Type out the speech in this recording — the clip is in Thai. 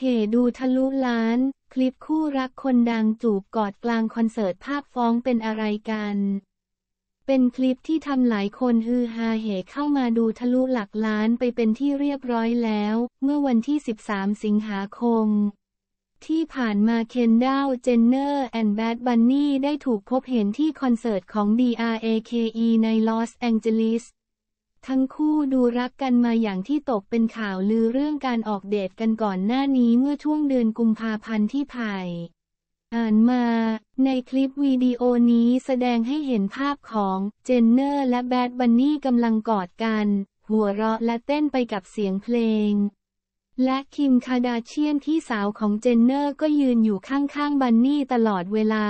เุดูทะลุล้าน คลิปคู่รักคนดังจูบกอดกลางคอนเสิร์ตภาพฟ้องเป็นอะไรกัน เป็นคลิปที่ทำหลายคนฮือฮาเหเข้ามาดูทะลุหลักล้านไปเป็นที่เรียบร้อยแล้ว เมื่อวันที่ 13 สิงหาคมที่ผ่านมาเคนดาเจนเนอร์แอนด์แบดบันนี่ได้ถูกพบเห็นที่คอนเสิร์ตของ DRAKE ในลอสแองเจลิสทั้งคู่ดูรักกันมาอย่างที่ตกเป็นข่าวลือเรื่องการออกเดทกันก่อนหน้านี้เมื่อช่วงเดือนกุมภาพันธ์ที่ผ่านอ่านมา ในคลิปวิดีโอนี้แสดงให้เห็นภาพของเจนเนอร์ และแบดบันนี่กำลังกอดกัน หัวเราะและเต้นไปกับเสียงเพลง และคิมคาดาเชียนที่สาวของเจนเนอร์ก็ยืนอยู่ข้างๆบันนี่ตลอดเวลา